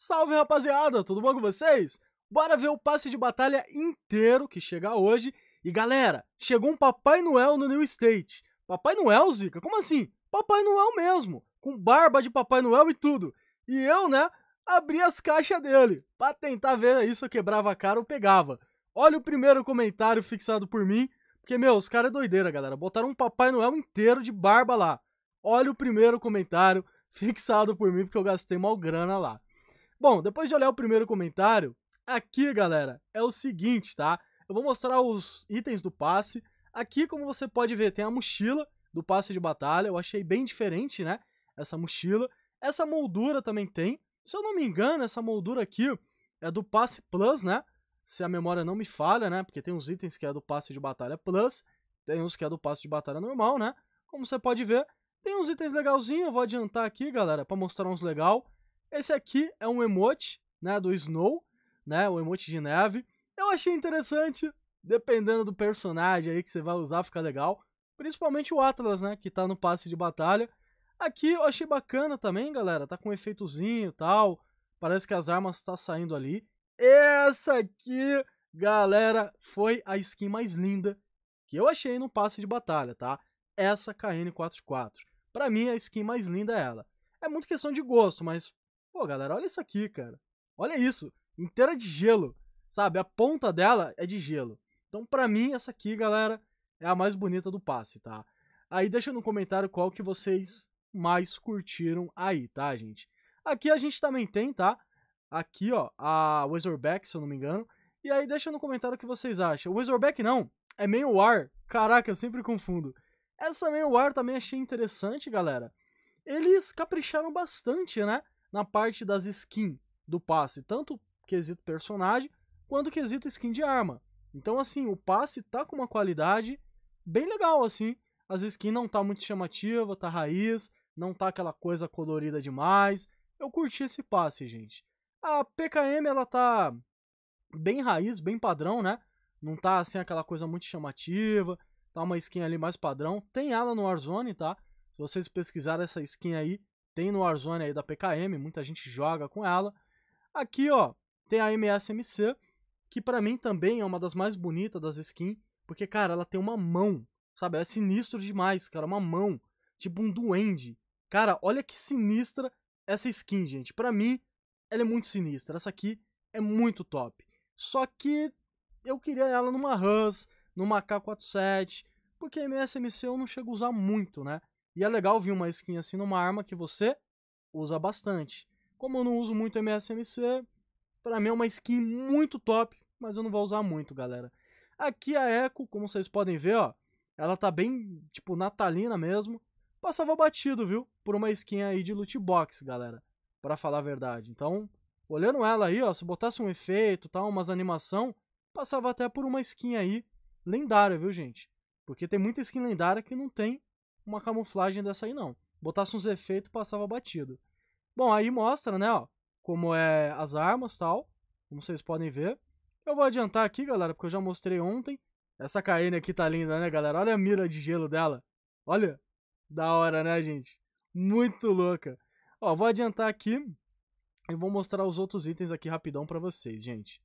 Salve rapaziada, tudo bom com vocês? Bora ver o passe de batalha inteiro que chega hoje. E galera, chegou um Papai Noel no New State. Papai Noel, Zica? Como assim? Papai Noel mesmo, com barba de Papai Noel e tudo. E eu, né, abri as caixas dele pra tentar ver isso, eu quebrava a cara ou pegava. Olha o primeiro comentário fixado por mim, porque, meu, os caras é doideira, galera. Botaram um Papai Noel inteiro de barba lá. Olha o primeiro comentário fixado por mim, porque eu gastei mal grana lá. Bom, depois de olhar o primeiro comentário, aqui, galera, é o seguinte, tá? Eu vou mostrar os itens do passe. Aqui, como você pode ver, tem a mochila do passe de batalha. Eu achei bem diferente, né? Essa mochila. Essa moldura também tem. Se eu não me engano, essa moldura aqui é do passe plus, né? Se a memória não me falha, né? Porque tem uns itens que é do passe de batalha plus. Tem uns que é do passe de batalha normal, né? Como você pode ver, tem uns itens legalzinhos. Eu vou adiantar aqui, galera, pra mostrar uns legal. Esse aqui é um emote, né, do Snow, né, um emote de neve. Eu achei interessante, dependendo do personagem aí que você vai usar, fica legal. Principalmente o Atlas, né, que tá no passe de batalha. Aqui eu achei bacana também, galera, tá com um efeitozinho e tal. Parece que as armas tá saindo ali. Essa aqui, galera, foi a skin mais linda que eu achei no passe de batalha, tá? Essa KN44. Para mim, a skin mais linda é ela. É muito questão de gosto, mas Pô, galera, olha isso aqui, cara. Olha isso. Inteira de gelo. Sabe? A ponta dela é de gelo. Então, pra mim, essa aqui, galera, é a mais bonita do passe, tá? Aí deixa no comentário qual que vocês mais curtiram aí, tá, gente? Aqui a gente também tem, tá? Aqui, ó, a Razorback, se eu não me engano. E aí deixa no comentário o que vocês acham. O não, é meio ar. Caraca, eu sempre confundo. Essa meio ar também achei interessante, galera. Eles capricharam bastante, né? na parte das skins do passe, tanto quesito personagem quanto quesito skin de arma. Então, assim, o passe tá com uma qualidade bem legal, assim. As skins não tá muito chamativa, tá raiz, não tá aquela coisa colorida demais. Eu curti esse passe, gente. A PKM, ela tá bem raiz, bem padrão, né? Não tá, assim, aquela coisa muito chamativa. Tá uma skin ali mais padrão. Tem ela no Warzone, tá? Se vocês pesquisarem essa skin aí, tem no Warzone aí da PKM, muita gente joga com ela. Aqui, ó, tem a MSMC, que para mim também é uma das mais bonitas das skins, porque, cara, ela tem uma mão, sabe? Ela é sinistro demais, cara, uma mão, tipo um duende. Cara, olha que sinistra essa skin, gente. Para mim, ela é muito sinistra. Essa aqui é muito top. Só que eu queria ela numa Hus, numa K47, porque a MSMC eu não chego a usar muito, né? E é legal vir uma skin assim numa arma que você usa bastante. Como eu não uso muito MSMC, para mim é uma skin muito top, mas eu não vou usar muito, galera. Aqui a Echo, como vocês podem ver, ó, ela tá bem, tipo, natalina mesmo. Passava batido, viu? Por uma skin aí de loot box, galera. para falar a verdade. Então, olhando ela aí, ó, se botasse um efeito, tal, umas animação, passava até por uma skin aí lendária, viu, gente? Porque tem muita skin lendária que não tem uma camuflagem dessa aí, não. Botasse uns efeitos, passava batido. Bom, aí mostra, né, ó, como é as armas tal, como vocês podem ver. Eu vou adiantar aqui, galera, porque eu já mostrei ontem. Essa KN aqui tá linda, né, galera? Olha a mira de gelo dela. Olha, da hora, né, gente? Muito louca. Ó, vou adiantar aqui e vou mostrar os outros itens aqui rapidão pra vocês, gente.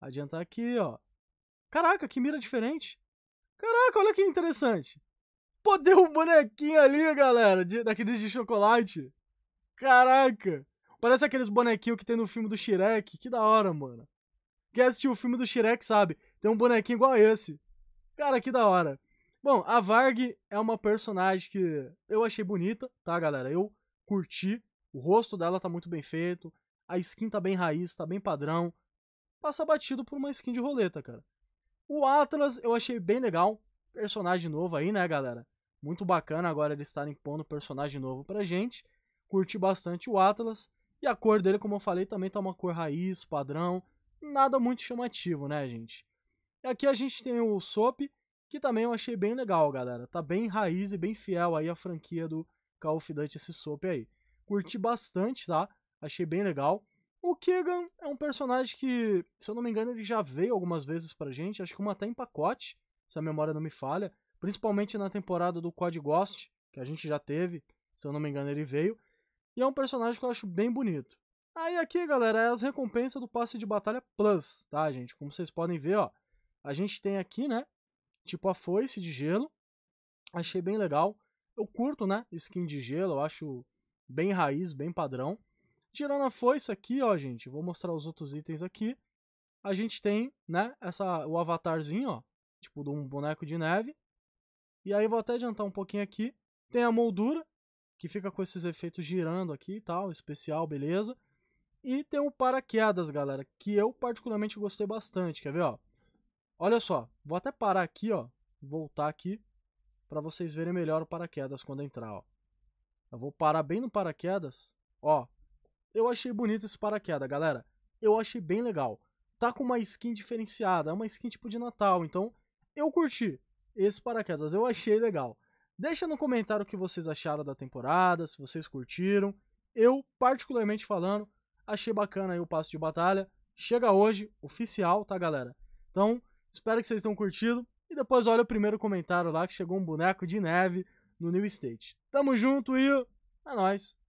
Adiantar aqui, ó. Caraca, que mira diferente. Caraca, olha que interessante. Pô, tem um bonequinho ali, galera, de, daqueles de chocolate. Caraca! Parece aqueles bonequinhos que tem no filme do Shrek. Que da hora, mano. Quem assistiu o filme do Shrek sabe, tem um bonequinho igual esse. Cara, que da hora. Bom, a Varg é uma personagem que eu achei bonita, tá, galera? Eu curti. O rosto dela tá muito bem feito. A skin tá bem raiz, tá bem padrão. Passa batido por uma skin de roleta, cara. O Atlas eu achei bem legal. Personagem novo aí, né, galera? Muito bacana agora eles estarem impondo personagem novo pra gente. Curti bastante o Atlas. E a cor dele, como eu falei, também tá uma cor raiz, padrão. Nada muito chamativo, né, gente? E aqui a gente tem o Sop, que também eu achei bem legal, galera. Tá bem raiz e bem fiel aí a franquia do Call of Duty, esse Sop aí. Curti bastante, tá? Achei bem legal. O Keegan é um personagem que, se eu não me engano, ele já veio algumas vezes pra gente, acho que uma até em pacote, se a memória não me falha principalmente na temporada do Quad Ghost, que a gente já teve, se eu não me engano ele veio, e é um personagem que eu acho bem bonito. Aí aqui, galera, é as recompensas do passe de batalha plus, tá, gente? Como vocês podem ver, ó, a gente tem aqui, né, tipo a foice de gelo, achei bem legal. Eu curto, né, skin de gelo, eu acho bem raiz, bem padrão. Tirando a foice aqui, ó, gente, vou mostrar os outros itens aqui. A gente tem, né, essa, o avatarzinho, ó, tipo de um boneco de neve. E aí vou até adiantar um pouquinho aqui. Tem a moldura, que fica com esses efeitos girando aqui e tal, especial, beleza. E tem o paraquedas, galera, que eu particularmente gostei bastante, quer ver, ó. Olha só, vou até parar aqui, ó, voltar aqui para vocês verem melhor o paraquedas quando entrar, ó. Eu vou parar bem no paraquedas, ó. Eu achei bonito esse paraquedas, galera. Eu achei bem legal. Tá com uma skin diferenciada, é uma skin tipo de Natal, então eu curti esse paraquedas. Eu achei legal. Deixa no comentário o que vocês acharam da temporada, se vocês curtiram. Eu, particularmente falando, achei bacana aí o passo de batalha. Chega hoje, oficial, tá, galera? Então, espero que vocês tenham curtido. E depois olha o primeiro comentário lá que chegou um boneco de neve no New State. Tamo junto e é nóis!